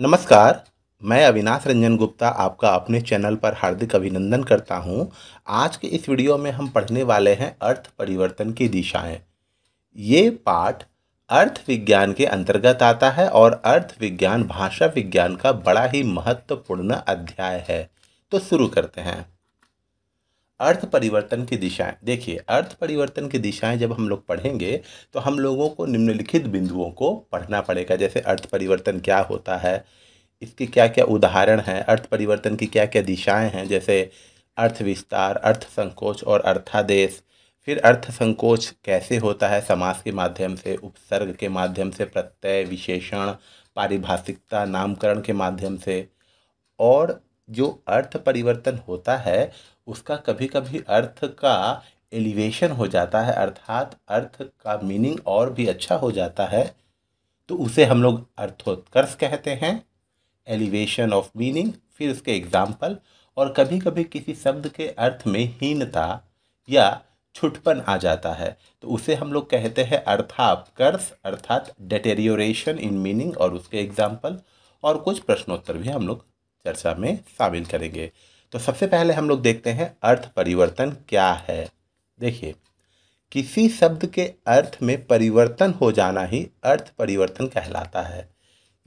नमस्कार मैं अविनाश रंजन गुप्ता आपका अपने चैनल पर हार्दिक अभिनंदन करता हूं। आज के इस वीडियो में हम पढ़ने वाले हैं अर्थ परिवर्तन की दिशाएं। ये पाठ अर्थ विज्ञान के अंतर्गत आता है और अर्थ विज्ञान भाषा विज्ञान का बड़ा ही महत्वपूर्ण अध्याय है तो शुरू करते हैं अर्थ परिवर्तन की दिशाएं देखिए अर्थ परिवर्तन की दिशाएं जब हम लोग पढ़ेंगे तो हम लोगों को निम्नलिखित बिंदुओं को पढ़ना पड़ेगा जैसे अर्थ परिवर्तन क्या होता है इसके क्या क्या उदाहरण हैं अर्थ परिवर्तन की क्या क्या दिशाएं हैं जैसे अर्थ विस्तार अर्थ संकोच और अर्थादेश फिर अर्थ संकोच कैसे होता है समास के माध्यम से उपसर्ग के माध्यम से प्रत्यय विशेषण पारिभाषिकता नामकरण के माध्यम से और जो अर्थ परिवर्तन होता है उसका कभी कभी अर्थ का एलिवेशन हो जाता है अर्थात अर्थ का मीनिंग और भी अच्छा हो जाता है तो उसे हम लोग अर्थोत्कर्ष कहते हैं एलिवेशन ऑफ मीनिंग फिर उसके एग्जाम्पल और कभी कभी किसी शब्द के अर्थ में हीनता या छुटपन आ जाता है तो उसे हम लोग कहते हैं अर्थापकर्ष अर्थात डेटेरियोरेशन इन मीनिंग और उसके एग्जाम्पल और कुछ प्रश्नोत्तर भी हम लोग चर्चा में शामिल करेंगे तो सबसे पहले हम लोग देखते हैं अर्थ परिवर्तन क्या है देखिए किसी शब्द के अर्थ में परिवर्तन हो जाना ही अर्थ परिवर्तन कहलाता है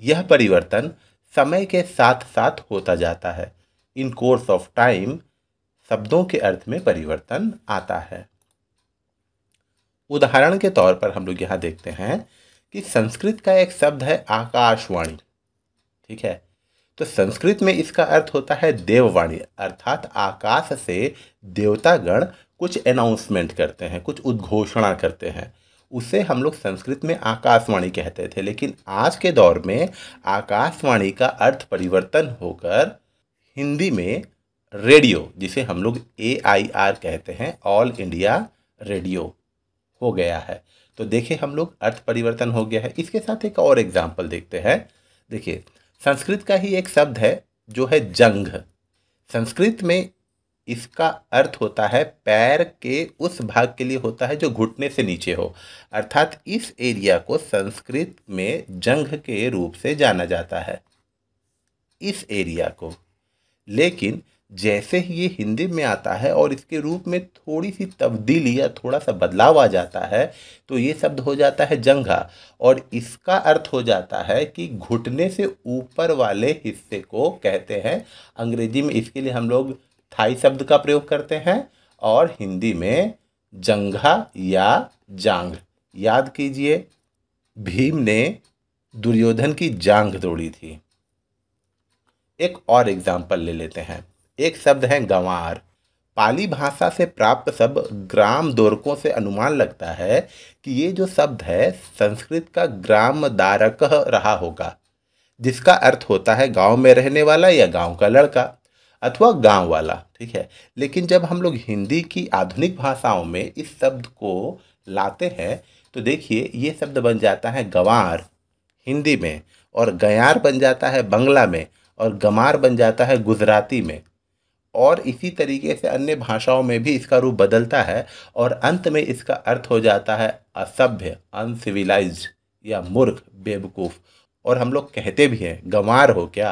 यह परिवर्तन समय के साथ साथ होता जाता है इन कोर्स ऑफ टाइम शब्दों के अर्थ में परिवर्तन आता है उदाहरण के तौर पर हम लोग यहाँ देखते हैं कि संस्कृत का एक शब्द है आकाशवाणी ठीक है तो संस्कृत में इसका अर्थ होता है देववाणी अर्थात आकाश से देवतागण कुछ अनाउंसमेंट करते हैं कुछ उद्घोषणा करते हैं उसे हम लोग संस्कृत में आकाशवाणी कहते थे लेकिन आज के दौर में आकाशवाणी का अर्थ परिवर्तन होकर हिंदी में रेडियो जिसे हम लोग ए आई आर कहते हैं ऑल इंडिया रेडियो हो गया है तो देखिए हम लोग अर्थ परिवर्तन हो गया है इसके साथ एक और एग्जाम्पल देखते हैं देखिए संस्कृत का ही एक शब्द है जो है जंघ संस्कृत में इसका अर्थ होता है पैर के उस भाग के लिए होता है जो घुटने से नीचे हो अर्थात इस एरिया को संस्कृत में जंघ के रूप से जाना जाता है इस एरिया को लेकिन जैसे ही ये हिंदी में आता है और इसके रूप में थोड़ी सी तब्दीली या थोड़ा सा बदलाव आ जाता है तो ये शब्द हो जाता है जंघा और इसका अर्थ हो जाता है कि घुटने से ऊपर वाले हिस्से को कहते हैं अंग्रेजी में इसके लिए हम लोग थाई शब्द का प्रयोग करते हैं और हिंदी में जंघा या जांग याद कीजिए भीम ने दुर्योधन की जांग तोड़ी थी एक और एग्ज़ाम्पल ले लेते हैं एक शब्द है गंवार पाली भाषा से प्राप्त शब्द ग्राम दोरकों से अनुमान लगता है कि ये जो शब्द है संस्कृत का ग्राम दारक रहा होगा जिसका अर्थ होता है गांव में रहने वाला या गांव का लड़का अथवा गांव वाला ठीक है लेकिन जब हम लोग हिंदी की आधुनिक भाषाओं में इस शब्द को लाते हैं तो देखिए ये शब्द बन जाता है गंवार हिंदी में और गयार बन जाता है बंगला में और गमार बन जाता है गुजराती में और इसी तरीके से अन्य भाषाओं में भी इसका रूप बदलता है और अंत में इसका अर्थ हो जाता है असभ्य अनसिविलाइज या मूर्ख बेवकूफ़ और हम लोग कहते भी हैं गंवार हो क्या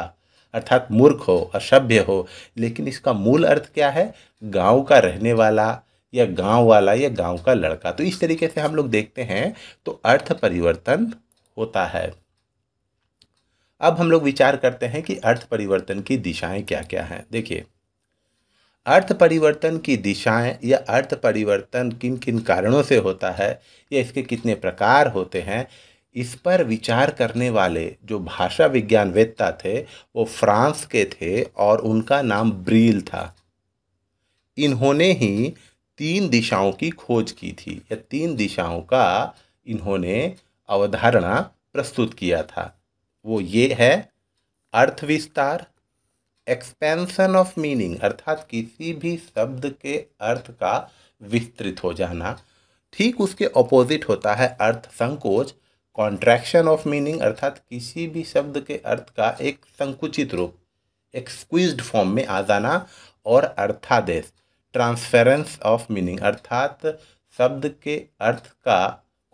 अर्थात मूर्ख हो असभ्य हो लेकिन इसका मूल अर्थ क्या है गांव का रहने वाला या गांव वाला या गांव का लड़का तो इस तरीके से हम लोग देखते हैं तो अर्थ परिवर्तन होता है अब हम लोग विचार करते हैं कि अर्थ परिवर्तन की दिशाएं क्या क्या हैं देखिए अर्थ परिवर्तन की दिशाएं या अर्थ परिवर्तन किन किन कारणों से होता है या इसके कितने प्रकार होते हैं इस पर विचार करने वाले जो भाषा विज्ञान वेत्ता थे वो फ्रांस के थे और उनका नाम ब्रील था इन्होंने ही तीन दिशाओं की खोज की थी या तीन दिशाओं का इन्होंने अवधारणा प्रस्तुत किया था वो ये है अर्थ विस्तार एक्सपेंशन ऑफ मीनिंग अर्थात किसी भी शब्द के अर्थ का विस्तृत हो जाना ठीक उसके ऑपोजिट होता है अर्थ संकोच कॉन्ट्रैक्शन ऑफ मीनिंग अर्थात किसी भी शब्द के अर्थ का एक संकुचित रूप एक फॉर्म में आ जाना और अर्थादेश ट्रांसफेरेंस ऑफ मीनिंग अर्थात शब्द के अर्थ का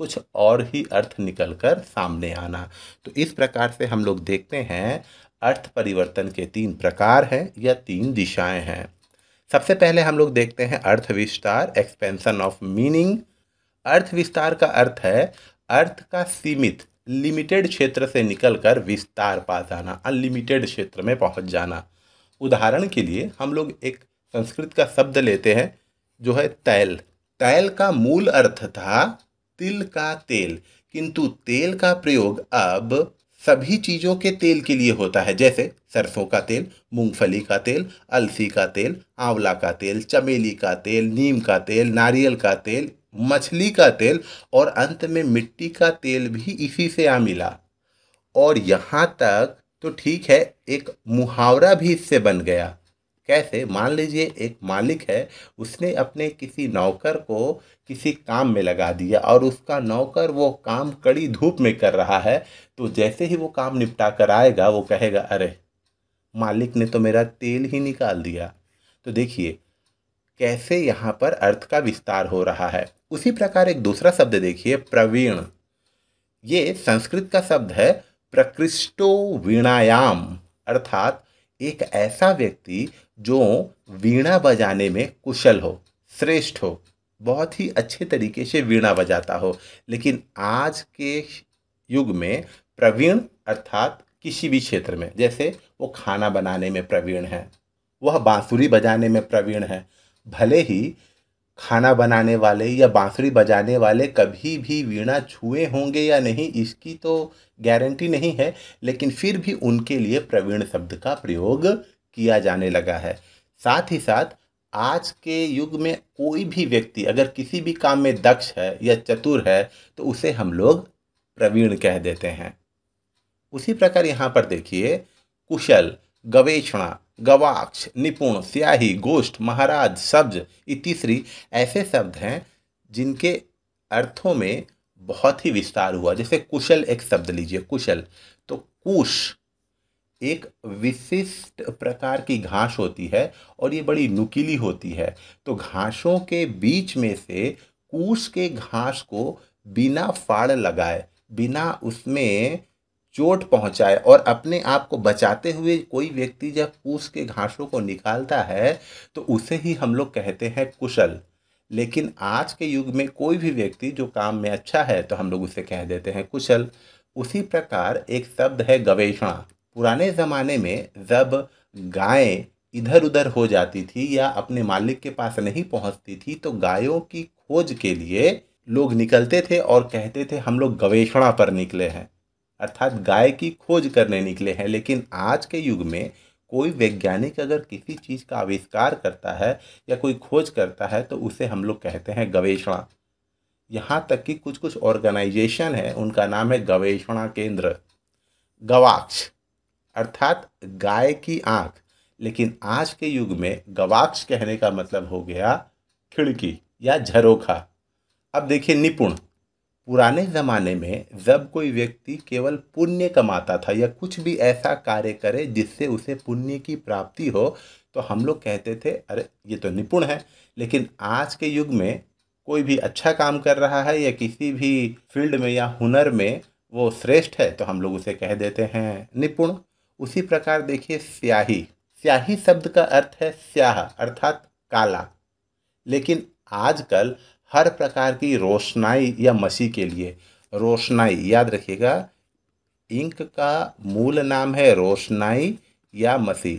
कुछ और ही अर्थ निकल कर सामने आना तो इस प्रकार से हम लोग देखते हैं अर्थ परिवर्तन के तीन प्रकार हैं या तीन दिशाएं हैं सबसे पहले हम लोग देखते हैं अर्थ विस्तार एक्सपेंशन ऑफ मीनिंग अर्थ विस्तार का अर्थ है अर्थ का सीमित लिमिटेड क्षेत्र से निकलकर विस्तार पा जाना अनलिमिटेड क्षेत्र में पहुंच जाना उदाहरण के लिए हम लोग एक संस्कृत का शब्द लेते हैं जो है तैल तैल का मूल अर्थ था तिल का तेल किंतु तेल का प्रयोग अब सभी चीज़ों के तेल के लिए होता है जैसे सरसों का तेल मूंगफली का तेल अलसी का तेल आंवला का तेल चमेली का तेल नीम का तेल नारियल का तेल मछली का तेल और अंत में मिट्टी का तेल भी इसी से आ मिला और यहाँ तक तो ठीक है एक मुहावरा भी इससे बन गया कैसे मान लीजिए एक मालिक है उसने अपने किसी नौकर को किसी काम में लगा दिया और उसका नौकर वो काम कड़ी धूप में कर रहा है तो जैसे ही वो काम निपटा कर आएगा वो कहेगा अरे मालिक ने तो मेरा तेल ही निकाल दिया तो देखिए कैसे यहाँ पर अर्थ का विस्तार हो रहा है उसी प्रकार एक दूसरा शब्द देखिए प्रवीण ये संस्कृत का शब्द है प्रकृष्टो वीणायाम अर्थात एक ऐसा व्यक्ति जो वीणा बजाने में कुशल हो श्रेष्ठ हो बहुत ही अच्छे तरीके से वीणा बजाता हो लेकिन आज के युग में प्रवीण अर्थात किसी भी क्षेत्र में जैसे वो खाना बनाने में प्रवीण है वह बांसुरी बजाने में प्रवीण है भले ही खाना बनाने वाले या बांसुरी बजाने वाले कभी भी वीणा छुए होंगे या नहीं इसकी तो गारंटी नहीं है लेकिन फिर भी उनके लिए प्रवीण शब्द का प्रयोग किया जाने लगा है साथ ही साथ आज के युग में कोई भी व्यक्ति अगर किसी भी काम में दक्ष है या चतुर है तो उसे हम लोग प्रवीण कह देते हैं उसी प्रकार यहाँ पर देखिए कुशल गवेषणा गवाक्ष निपुण स्याही गोष्ठ महाराज ये तीसरी ऐसे शब्द हैं जिनके अर्थों में बहुत ही विस्तार हुआ जैसे कुशल एक शब्द लीजिए कुशल तो कुश एक विशिष्ट प्रकार की घास होती है और ये बड़ी नुकीली होती है तो घासों के बीच में से कूस के घास को बिना फाड़ लगाए बिना उसमें चोट पहुंचाए और अपने आप को बचाते हुए कोई व्यक्ति जब कूस के घासों को निकालता है तो उसे ही हम लोग कहते हैं कुशल लेकिन आज के युग में कोई भी व्यक्ति जो काम में अच्छा है तो हम लोग उसे कह देते हैं कुशल उसी प्रकार एक शब्द है गवेषणा पुराने ज़माने में जब गायें इधर उधर हो जाती थी या अपने मालिक के पास नहीं पहुंचती थी तो गायों की खोज के लिए लोग निकलते थे और कहते थे हम लोग गवेषणा पर निकले हैं अर्थात गाय की खोज करने निकले हैं लेकिन आज के युग में कोई वैज्ञानिक अगर किसी चीज़ का आविष्कार करता है या कोई खोज करता है तो उसे हम लोग कहते हैं गवेषणा यहाँ तक कि कुछ कुछ ऑर्गेनाइजेशन है उनका नाम है गवेषणा केंद्र गवाक्ष अर्थात गाय की आंख लेकिन आज के युग में गवाक्ष कहने का मतलब हो गया खिड़की या झरोखा अब देखिए निपुण पुराने ज़माने में जब कोई व्यक्ति केवल पुण्य कमाता था या कुछ भी ऐसा कार्य करे जिससे उसे पुण्य की प्राप्ति हो तो हम लोग कहते थे अरे ये तो निपुण है लेकिन आज के युग में कोई भी अच्छा काम कर रहा है या किसी भी फील्ड में या हुनर में वो श्रेष्ठ है तो हम लोग उसे कह देते हैं निपुण उसी प्रकार देखिए स्याही स्याही शब्द का अर्थ है स्याह अर्थात काला लेकिन आजकल हर प्रकार की रोशनाई या मसी के लिए रोशनाई याद रखिएगा इंक का मूल नाम है रोशनाई या मसी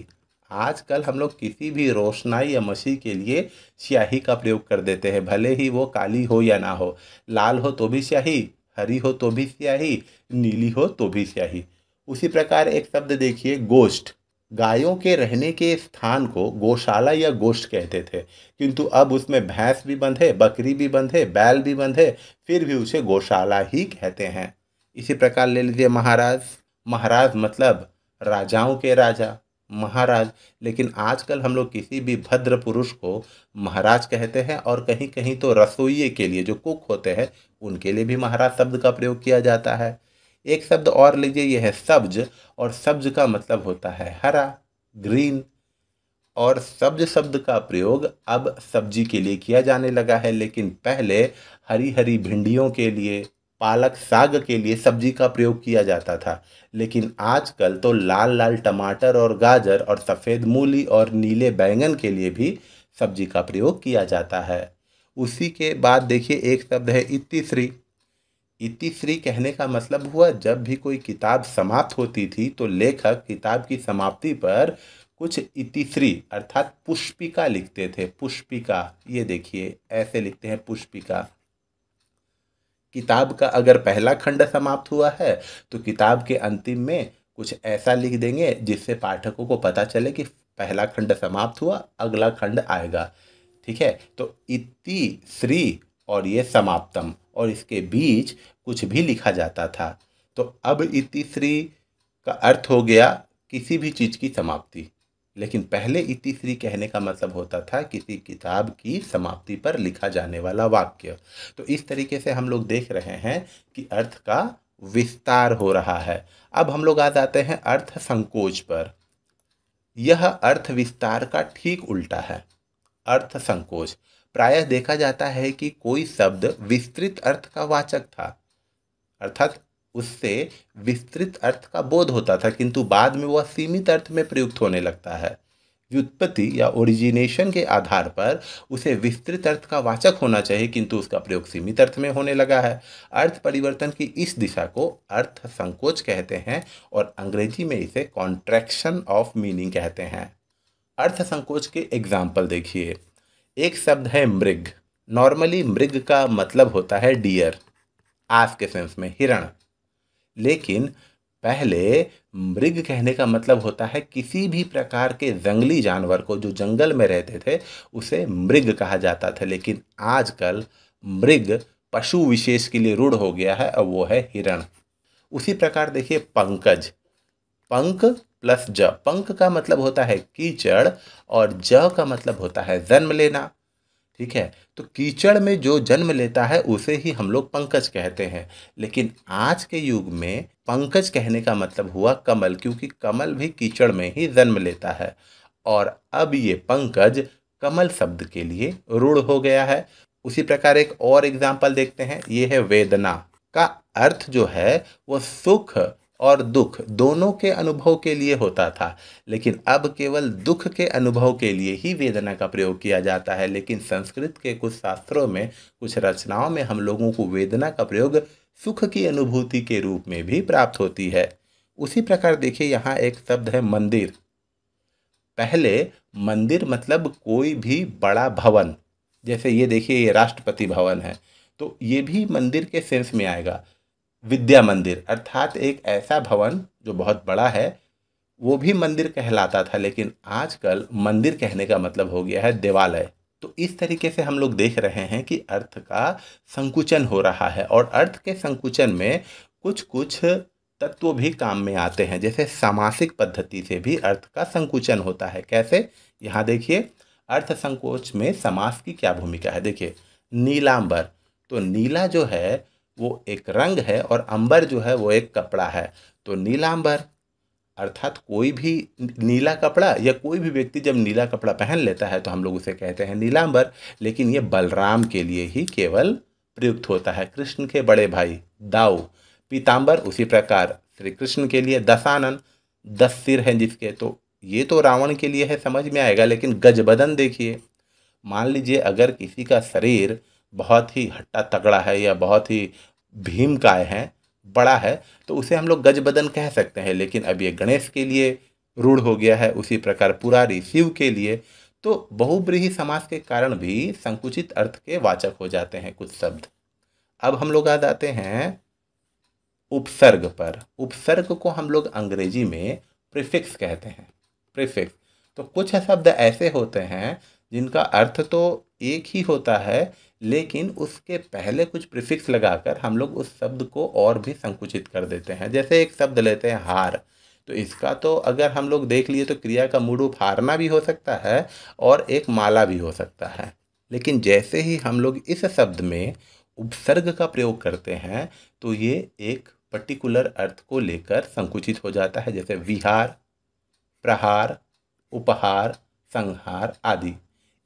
आजकल हम लोग किसी भी रोशनाई या मसी के लिए स्याही का प्रयोग कर देते हैं भले ही वो काली हो या ना हो लाल हो तो भी स्याही हरी हो तो भी स्याही नीली हो तो भी स्याही उसी प्रकार एक शब्द देखिए गोष्ठ गायों के रहने के स्थान को गौशाला या गोष्ठ कहते थे किंतु अब उसमें भैंस भी बंधे बकरी भी बंधे बैल भी बंधे फिर भी उसे गौशाला ही कहते हैं इसी प्रकार ले लीजिए महाराज महाराज मतलब राजाओं के राजा महाराज लेकिन आजकल हम लोग किसी भी भद्र पुरुष को महाराज कहते हैं और कहीं कहीं तो रसोइये के लिए जो कुक होते हैं उनके लिए भी महाराज शब्द का प्रयोग किया जाता है एक शब्द और लीजिए यह है सब्ज और सब्ज का मतलब होता है हरा ग्रीन और सब्ज शब्द का प्रयोग अब सब्जी के लिए किया जाने लगा है लेकिन पहले हरी हरी भिंडियों के लिए पालक साग के लिए सब्जी का प्रयोग किया जाता था लेकिन आजकल तो लाल लाल टमाटर और गाजर और सफ़ेद मूली और नीले बैंगन के लिए भी सब्जी का प्रयोग किया जाता है उसी के बाद देखिए एक शब्द है इतिश्री इतिश्री कहने का मतलब हुआ जब भी कोई किताब समाप्त होती थी तो लेखक किताब की समाप्ति पर कुछ इतिश्री अर्थात पुष्पिका लिखते थे पुष्पिका ये देखिए ऐसे लिखते हैं पुष्पिका किताब का अगर पहला खंड समाप्त हुआ है तो किताब के अंतिम में कुछ ऐसा लिख देंगे जिससे पाठकों को पता चले कि पहला खंड समाप्त हुआ अगला खंड आएगा ठीक है तो इति श्री और ये समाप्तम और इसके बीच कुछ भी लिखा जाता था तो अब इतिश्री का अर्थ हो गया किसी भी चीज़ की समाप्ति लेकिन पहले इतिश्री कहने का मतलब होता था किसी किताब की समाप्ति पर लिखा जाने वाला वाक्य तो इस तरीके से हम लोग देख रहे हैं कि अर्थ का विस्तार हो रहा है अब हम लोग आ जाते हैं अर्थ संकोच पर यह अर्थ विस्तार का ठीक उल्टा है अर्थ संकोच प्रायः देखा जाता है कि कोई शब्द विस्तृत अर्थ का वाचक था अर्थात उससे विस्तृत अर्थ का बोध होता था किंतु बाद में वह सीमित अर्थ में प्रयुक्त होने लगता है व्युत्पत्ति या ओरिजिनेशन के आधार पर उसे विस्तृत अर्थ का वाचक होना चाहिए किंतु उसका प्रयोग सीमित अर्थ में होने लगा है अर्थ परिवर्तन की इस दिशा को अर्थ संकोच कहते हैं और अंग्रेजी में इसे कॉन्ट्रैक्शन ऑफ मीनिंग कहते हैं अर्थ संकोच के एग्जाम्पल देखिए एक शब्द है मृग नॉर्मली मृग का मतलब होता है डियर आस के सेंस में हिरण लेकिन पहले मृग कहने का मतलब होता है किसी भी प्रकार के जंगली जानवर को जो जंगल में रहते थे उसे मृग कहा जाता था लेकिन आजकल मृग पशु विशेष के लिए रूढ़ हो गया है और वो है हिरण उसी प्रकार देखिए पंकज पंक प्लस ज पंख का मतलब होता है कीचड़ और ज का मतलब होता है जन्म लेना ठीक है तो कीचड़ में जो जन्म लेता है उसे ही हम लोग पंकज कहते हैं लेकिन आज के युग में पंकज कहने का मतलब हुआ कमल क्योंकि कमल भी कीचड़ में ही जन्म लेता है और अब ये पंकज कमल शब्द के लिए रूढ़ हो गया है उसी प्रकार एक और एग्जाम्पल देखते हैं ये है वेदना का अर्थ जो है वो सुख और दुख दोनों के अनुभव के लिए होता था लेकिन अब केवल दुख के अनुभव के लिए ही वेदना का प्रयोग किया जाता है लेकिन संस्कृत के कुछ शास्त्रों में कुछ रचनाओं में हम लोगों को वेदना का प्रयोग सुख की अनुभूति के रूप में भी प्राप्त होती है उसी प्रकार देखिए यहाँ एक शब्द है मंदिर पहले मंदिर मतलब कोई भी बड़ा भवन जैसे ये देखिए ये राष्ट्रपति भवन है तो ये भी मंदिर के सेंस में आएगा विद्या मंदिर अर्थात एक ऐसा भवन जो बहुत बड़ा है वो भी मंदिर कहलाता था लेकिन आजकल मंदिर कहने का मतलब हो गया है देवालय तो इस तरीके से हम लोग देख रहे हैं कि अर्थ का संकुचन हो रहा है और अर्थ के संकुचन में कुछ कुछ तत्व भी काम में आते हैं जैसे सामासिक पद्धति से भी अर्थ का संकुचन होता है कैसे यहाँ देखिए अर्थ संकोच में समास की क्या भूमिका है देखिए नीलांबर तो नीला जो है वो एक रंग है और अंबर जो है वो एक कपड़ा है तो नीलांबर अर्थात कोई भी नीला कपड़ा या कोई भी व्यक्ति जब नीला कपड़ा पहन लेता है तो हम लोग उसे कहते हैं नीलांबर लेकिन ये बलराम के लिए ही केवल प्रयुक्त होता है कृष्ण के बड़े भाई दाऊ पीताम्बर उसी प्रकार श्री कृष्ण के लिए दशानन दस सिर हैं जिसके तो ये तो रावण के लिए है समझ में आएगा लेकिन गजबदन देखिए मान लीजिए अगर किसी का शरीर बहुत ही हट्टा तगड़ा है या बहुत ही भीम काय है बड़ा है तो उसे हम लोग गजबदन कह सकते हैं लेकिन अब ये गणेश के लिए रूढ़ हो गया है उसी प्रकार पुरारी शिव के लिए तो बहुब्रीही समाज के कारण भी संकुचित अर्थ के वाचक हो जाते हैं कुछ शब्द अब हम लोग आ जाते हैं उपसर्ग पर उपसर्ग को हम लोग अंग्रेजी में प्रिफिक्स कहते हैं प्रिफिक्स तो कुछ शब्द ऐसे होते हैं जिनका अर्थ तो एक ही होता है लेकिन उसके पहले कुछ प्रिफिक्स लगाकर हम लोग उस शब्द को और भी संकुचित कर देते हैं जैसे एक शब्द लेते हैं हार तो इसका तो अगर हम लोग देख लिए तो क्रिया का मूड रूप हारना भी हो सकता है और एक माला भी हो सकता है लेकिन जैसे ही हम लोग इस शब्द में उपसर्ग का प्रयोग करते हैं तो ये एक पर्टिकुलर अर्थ को लेकर संकुचित हो जाता है जैसे विहार प्रहार उपहार संहार आदि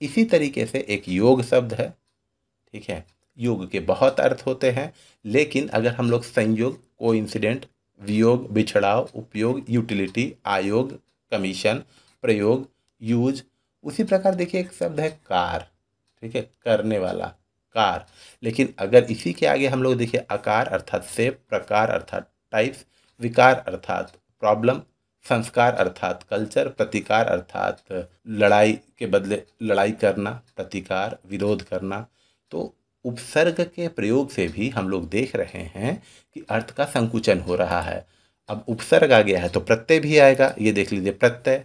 इसी तरीके से एक योग शब्द है ठीक है योग के बहुत अर्थ होते हैं लेकिन अगर हम लोग संयोग को इंसिडेंट वियोग बिछड़ाव उपयोग यूटिलिटी आयोग कमीशन प्रयोग यूज उसी प्रकार देखिए एक शब्द है कार ठीक है करने वाला कार लेकिन अगर इसी के आगे हम लोग देखिए आकार अर्थात सेप प्रकार अर्थात टाइप्स विकार अर्थात प्रॉब्लम संस्कार अर्थात कल्चर प्रतिकार अर्थात लड़ाई के बदले लड़ाई करना प्रतिकार विरोध करना तो उपसर्ग के प्रयोग से भी हम लोग देख रहे हैं कि अर्थ का संकुचन हो रहा है अब उपसर्ग आ गया है तो प्रत्यय भी आएगा ये देख लीजिए प्रत्यय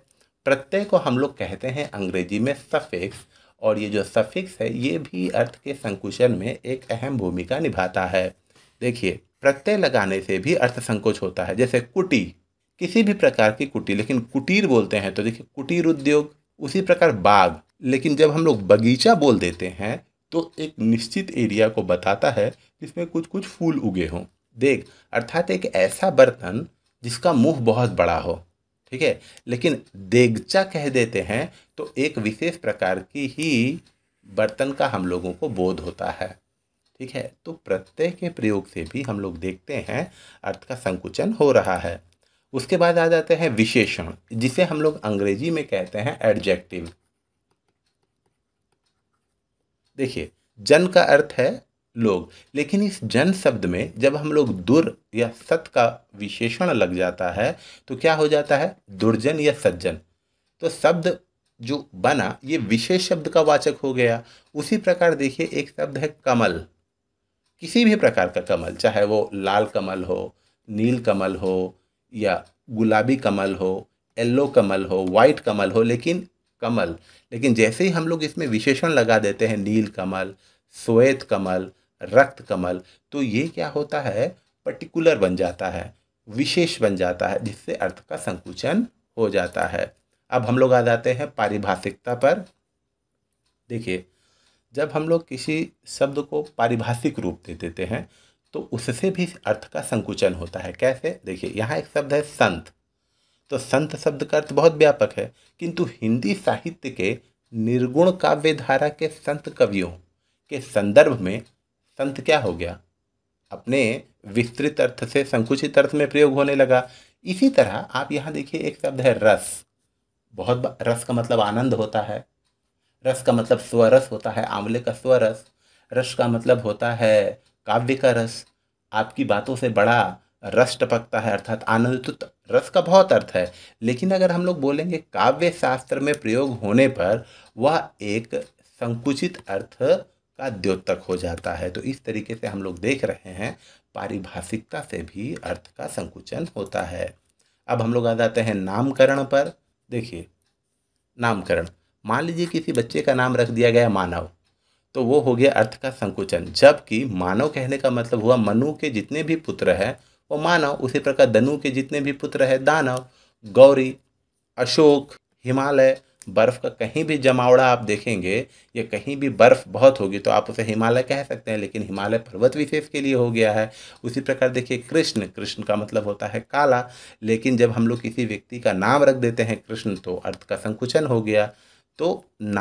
प्रत्यय को हम लोग कहते हैं अंग्रेजी में सफिक्स और ये जो सफिक्स है ये भी अर्थ के संकुचन में एक अहम भूमिका निभाता है देखिए प्रत्यय लगाने से भी अर्थ संकोच होता है जैसे कुटी किसी भी प्रकार की कुटी लेकिन कुटीर बोलते हैं तो देखिए कुटीर उद्योग उसी प्रकार बाग लेकिन जब हम लोग बगीचा बोल देते हैं तो एक निश्चित एरिया को बताता है जिसमें कुछ कुछ फूल उगे हों देख अर्थात एक ऐसा बर्तन जिसका मुंह बहुत बड़ा हो ठीक है लेकिन देगचा कह देते हैं तो एक विशेष प्रकार की ही बर्तन का हम लोगों को बोध होता है ठीक है तो प्रत्यय के प्रयोग से भी हम लोग देखते हैं अर्थ का संकुचन हो रहा है उसके बाद आ जाते हैं विशेषण जिसे हम लोग अंग्रेजी में कहते हैं एडजेक्टिव देखिए जन का अर्थ है लोग लेकिन इस जन शब्द में जब हम लोग दुर या सत का विशेषण लग जाता है तो क्या हो जाता है दुर्जन या सज्जन तो शब्द जो बना ये विशेष शब्द का वाचक हो गया उसी प्रकार देखिए एक शब्द है कमल किसी भी प्रकार का कमल चाहे वो लाल कमल हो नील कमल हो या गुलाबी कमल हो येल्लो कमल हो वाइट कमल हो लेकिन कमल लेकिन जैसे ही हम लोग इसमें विशेषण लगा देते हैं नील कमल श्वेत कमल रक्त कमल तो ये क्या होता है पर्टिकुलर बन जाता है विशेष बन जाता है जिससे अर्थ का संकुचन हो जाता है अब हम लोग आ जाते हैं पारिभाषिकता पर देखिए जब हम लोग किसी शब्द को पारिभाषिक रूप दे देते हैं तो उससे भी अर्थ का संकुचन होता है कैसे देखिए यहाँ एक शब्द है संत तो संत शब्द का अर्थ बहुत व्यापक है किंतु हिंदी साहित्य के निर्गुण काव्य धारा के संत कवियों के संदर्भ में संत क्या हो गया अपने विस्तृत अर्थ से संकुचित अर्थ में प्रयोग होने लगा इसी तरह आप यहाँ देखिए एक शब्द है रस बहुत रस का मतलब आनंद होता है रस का मतलब स्वरस होता है आंवले का स्वरस रस का मतलब होता है काव्य का रस आपकी बातों से बड़ा रस टपकता है अर्थात आनंद तो रस का बहुत अर्थ है लेकिन अगर हम लोग बोलेंगे काव्य शास्त्र में प्रयोग होने पर वह एक संकुचित अर्थ का द्योतक हो जाता है तो इस तरीके से हम लोग देख रहे हैं पारिभाषिकता से भी अर्थ का संकुचन होता है अब हम लोग आ जाते हैं नामकरण पर देखिए नामकरण मान लीजिए किसी बच्चे का नाम रख दिया गया मानव तो वो हो गया अर्थ का संकुचन जबकि मानव कहने का मतलब हुआ मनु के जितने भी पुत्र हैं वो मानव उसी प्रकार धनु के जितने भी पुत्र है दानव गौरी अशोक हिमालय बर्फ़ का कहीं भी जमावड़ा आप देखेंगे या कहीं भी बर्फ़ बहुत होगी तो आप उसे हिमालय कह सकते हैं लेकिन हिमालय पर्वत विशेष के लिए हो गया है उसी प्रकार देखिए कृष्ण कृष्ण का मतलब होता है काला लेकिन जब हम लोग किसी व्यक्ति का नाम रख देते हैं कृष्ण तो अर्थ का संकुचन हो गया तो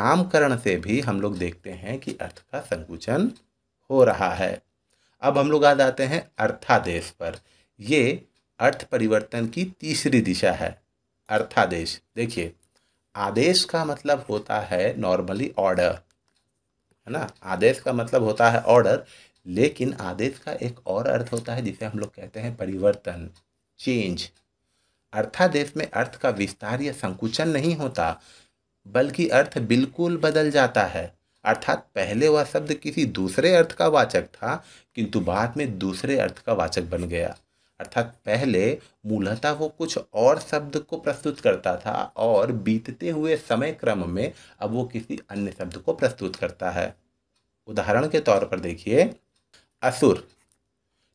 नामकरण से भी हम लोग देखते हैं कि अर्थ का संकुचन हो रहा है अब हम लोग आ आते हैं अर्थादेश पर ये अर्थ परिवर्तन की तीसरी दिशा है अर्थादेश देखिए आदेश का मतलब होता है नॉर्मली ऑर्डर है ना आदेश का मतलब होता है ऑर्डर लेकिन आदेश का एक और अर्थ होता है जिसे हम लोग कहते हैं परिवर्तन चेंज अर्थादेश में अर्थ का विस्तार या संकुचन नहीं होता बल्कि अर्थ बिल्कुल बदल जाता है अर्थात पहले वह शब्द किसी दूसरे अर्थ का वाचक था किंतु बाद में दूसरे अर्थ का वाचक बन गया अर्थात पहले मूलतः वो कुछ और शब्द को प्रस्तुत करता था और बीतते हुए समय क्रम में अब वो किसी अन्य शब्द को प्रस्तुत करता है उदाहरण के तौर पर देखिए असुर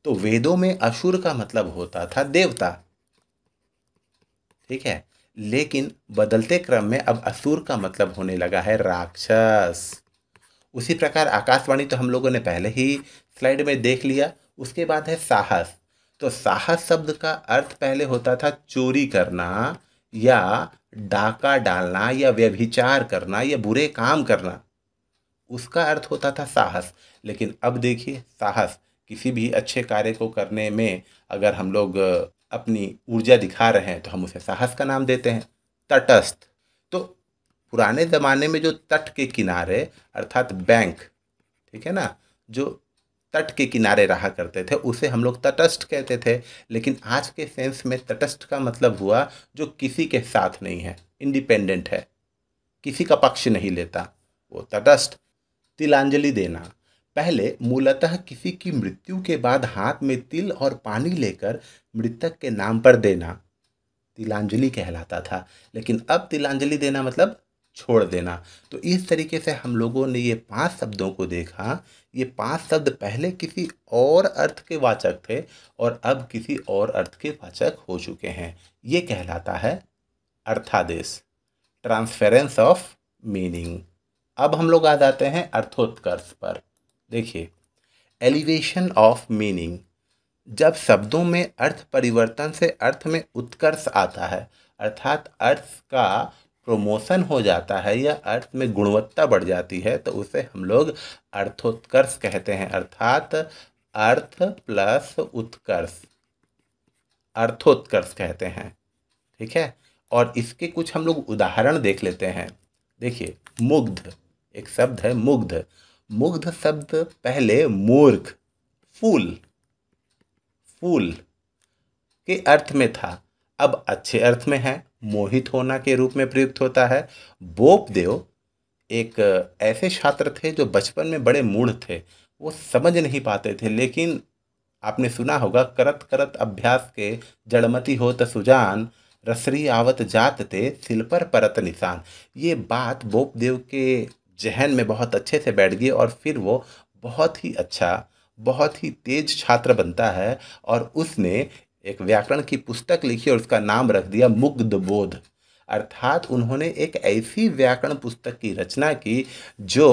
तो वेदों में असुर का मतलब होता था देवता ठीक है लेकिन बदलते क्रम में अब असुर का मतलब होने लगा है राक्षस उसी प्रकार आकाशवाणी तो हम लोगों ने पहले ही स्लाइड में देख लिया उसके बाद है साहस तो साहस शब्द का अर्थ पहले होता था चोरी करना या डाका डालना या व्यभिचार करना या बुरे काम करना उसका अर्थ होता था साहस लेकिन अब देखिए साहस किसी भी अच्छे कार्य को करने में अगर हम लोग अपनी ऊर्जा दिखा रहे हैं तो हम उसे साहस का नाम देते हैं तटस्थ तो पुराने ज़माने में जो तट के किनारे अर्थात बैंक ठीक है ना जो तट के किनारे रहा करते थे उसे हम लोग तटस्थ कहते थे लेकिन आज के सेंस में तटस्थ का मतलब हुआ जो किसी के साथ नहीं है इंडिपेंडेंट है किसी का पक्ष नहीं लेता वो तटस्थ तिलांजलि देना पहले मूलतः किसी की मृत्यु के बाद हाथ में तिल और पानी लेकर मृतक के नाम पर देना तिलांजलि कहलाता था लेकिन अब तिलांजलि देना मतलब छोड़ देना तो इस तरीके से हम लोगों ने ये पांच शब्दों को देखा ये पांच शब्द पहले किसी और अर्थ के वाचक थे और अब किसी और अर्थ के वाचक हो चुके हैं ये कहलाता है अर्थादेश ट्रांसफेरेंस ऑफ मीनिंग अब हम लोग आ जाते हैं अर्थोत्कर्ष पर देखिए एलिवेशन ऑफ मीनिंग जब शब्दों में अर्थ परिवर्तन से अर्थ में उत्कर्ष आता है अर्थात अर्थ का प्रमोशन हो जाता है या अर्थ में गुणवत्ता बढ़ जाती है तो उसे हम लोग अर्थोत्कर्ष कहते हैं अर्थात अर्थ प्लस उत्कर्ष अर्थोत्कर्ष कहते हैं ठीक है और इसके कुछ हम लोग उदाहरण देख लेते हैं देखिए मुग्ध एक शब्द है मुग्ध मुग्ध शब्द पहले मूर्ख फूल फूल के अर्थ में था अब अच्छे अर्थ में है मोहित होना के रूप में प्रयुक्त होता है बोपदेव एक ऐसे छात्र थे जो बचपन में बड़े मूढ़ थे वो समझ नहीं पाते थे लेकिन आपने सुना होगा करत करत अभ्यास के जड़मती हो तुजान सुजान रसरी आवत जात थे सिल पर परत निशान ये बात बोपदेव के जहन में बहुत अच्छे से बैठ गई और फिर वो बहुत ही अच्छा बहुत ही तेज छात्र बनता है और उसने एक व्याकरण की पुस्तक लिखी और उसका नाम रख दिया मुग्ध बोध अर्थात उन्होंने एक ऐसी व्याकरण पुस्तक की रचना की जो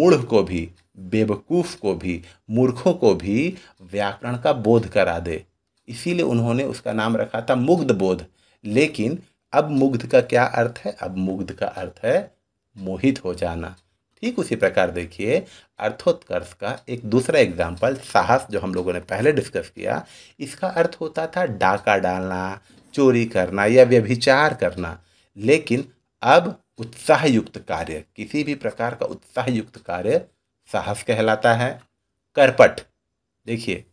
मूढ़ को भी बेवकूफ़ को भी मूर्खों को भी व्याकरण का बोध करा दे इसीलिए उन्होंने उसका नाम रखा था मुग्ध बोध लेकिन अब मुग्ध का क्या अर्थ है अब मुग्ध का अर्थ है मोहित हो जाना ठीक उसी प्रकार देखिए अर्थोत्कर्ष का एक दूसरा एग्जाम्पल साहस जो हम लोगों ने पहले डिस्कस किया इसका अर्थ होता था डाका डालना चोरी करना या व्यभिचार करना लेकिन अब उत्साह युक्त कार्य किसी भी प्रकार का उत्साह युक्त कार्य साहस कहलाता है करपट देखिए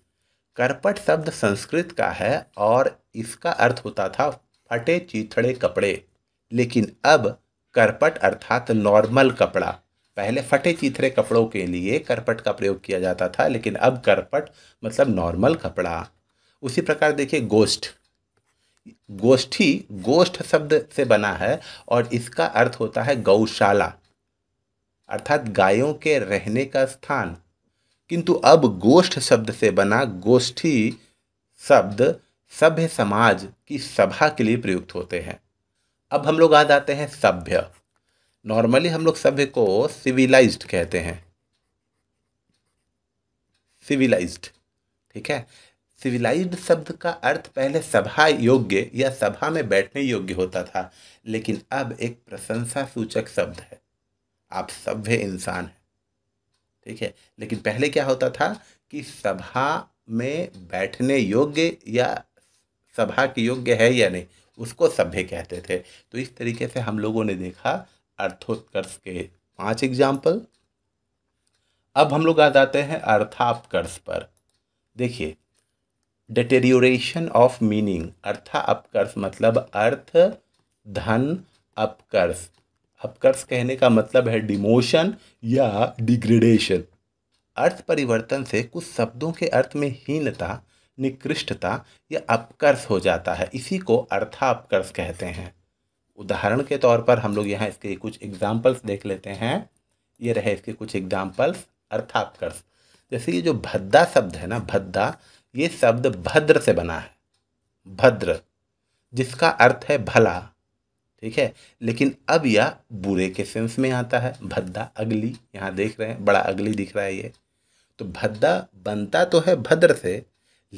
करपट शब्द संस्कृत का है और इसका अर्थ होता था फटे चीथड़े कपड़े लेकिन अब करपट अर्थात नॉर्मल कपड़ा पहले फटे चीथरे कपड़ों के लिए करपट का प्रयोग किया जाता था लेकिन अब करपट मतलब नॉर्मल कपड़ा उसी प्रकार देखिए गोष्ठ गोष्ठी गोष्ठ शब्द से बना है और इसका अर्थ होता है गौशाला अर्थात गायों के रहने का स्थान किंतु अब गोष्ठ शब्द से बना गोष्ठी शब्द सभ्य समाज की सभा के लिए प्रयुक्त होते हैं अब हम लोग आ जाते हैं सभ्य नॉर्मली हम लोग सभ्य को सिविलाइज्ड कहते हैं सिविलाइज्ड ठीक है सिविलाइज्ड शब्द का अर्थ पहले सभा योग्य या सभा में बैठने योग्य होता था लेकिन अब एक प्रशंसा सूचक शब्द है आप सभ्य इंसान हैं ठीक है लेकिन पहले क्या होता था कि सभा में बैठने योग्य या सभा के योग्य है या नहीं उसको सभ्य कहते थे तो इस तरीके से हम लोगों ने देखा अर्थोत्कर्ष के पांच एग्जाम्पल अब हम लोग आ जाते हैं अर्थापकर्ष पर देखिए डिटेरियोरेशन ऑफ मीनिंग अर्था अपकर्ष मतलब अर्थ धन अपकर्ष अपकर्ष कहने का मतलब है डिमोशन या डिग्रेडेशन अर्थ परिवर्तन से कुछ शब्दों के अर्थ में हीनता निकृष्टता या अपकर्ष हो जाता है इसी को अर्थापकर्ष कहते हैं उदाहरण के तौर पर हम लोग यहाँ इसके कुछ एग्जाम्पल्स देख लेते हैं ये रहे इसके कुछ एग्जाम्पल्स अर्थापकर्ष जैसे ये जो भद्दा शब्द है ना भद्दा ये शब्द भद्र से बना है भद्र जिसका अर्थ है भला ठीक है लेकिन अब यह बुरे के सेंस में आता है भद्दा अगली यहाँ देख रहे हैं बड़ा अगली दिख रहा है ये तो भद्दा बनता तो है भद्र से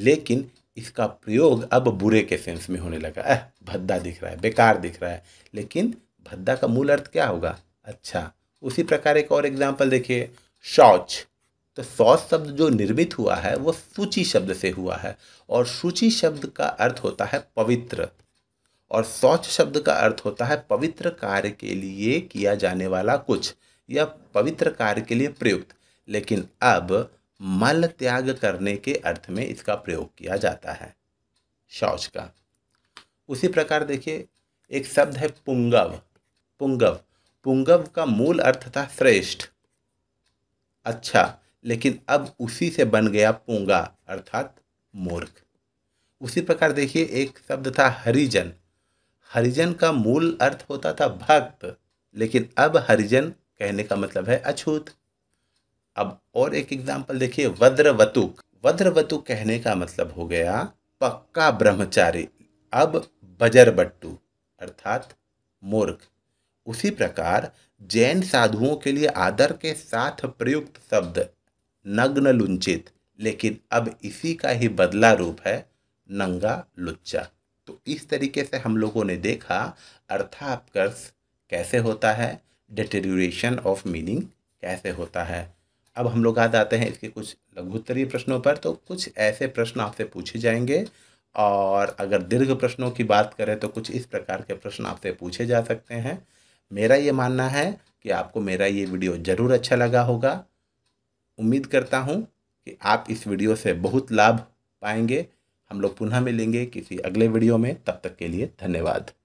लेकिन इसका प्रयोग अब बुरे के सेंस में होने लगा अह भद्दा दिख रहा है बेकार दिख रहा है लेकिन भद्दा का मूल अर्थ क्या होगा अच्छा उसी प्रकार एक और एग्जाम्पल देखिए शौच तो शौच शब्द जो निर्मित हुआ है वो सूची शब्द से हुआ है और सूची शब्द का अर्थ होता है पवित्र और शौच शब्द का अर्थ होता है पवित्र कार्य के लिए किया जाने वाला कुछ या पवित्र कार्य के लिए प्रयुक्त लेकिन अब मल त्याग करने के अर्थ में इसका प्रयोग किया जाता है शौच का उसी प्रकार देखिए एक शब्द है पुंगव पुंगव पुंगव का मूल अर्थ था श्रेष्ठ अच्छा लेकिन अब उसी से बन गया पुंगा अर्थात मूर्ख उसी प्रकार देखिए एक शब्द था हरिजन हरिजन का मूल अर्थ होता था भक्त लेकिन अब हरिजन कहने का मतलब है अछूत अब और एक एग्जाम्पल देखिए वज्रवतुक वज्रवतु कहने का मतलब हो गया पक्का ब्रह्मचारी अब बजरबट्टू अर्थात मूर्ख उसी प्रकार जैन साधुओं के लिए आदर के साथ प्रयुक्त शब्द नग्न लुंचित लेकिन अब इसी का ही बदला रूप है नंगा लुच्चा तो इस तरीके से हम लोगों ने देखा अर्थापकर्ष कैसे होता है डिटेरेशन ऑफ मीनिंग कैसे होता है अब हम लोग आज आते हैं इसके कुछ लघुत्तरीय प्रश्नों पर तो कुछ ऐसे प्रश्न आपसे पूछे जाएंगे और अगर दीर्घ प्रश्नों की बात करें तो कुछ इस प्रकार के प्रश्न आपसे पूछे जा सकते हैं मेरा ये मानना है कि आपको मेरा ये वीडियो ज़रूर अच्छा लगा होगा उम्मीद करता हूँ कि आप इस वीडियो से बहुत लाभ पाएंगे हम लोग पुनः मिलेंगे किसी अगले वीडियो में तब तक के लिए धन्यवाद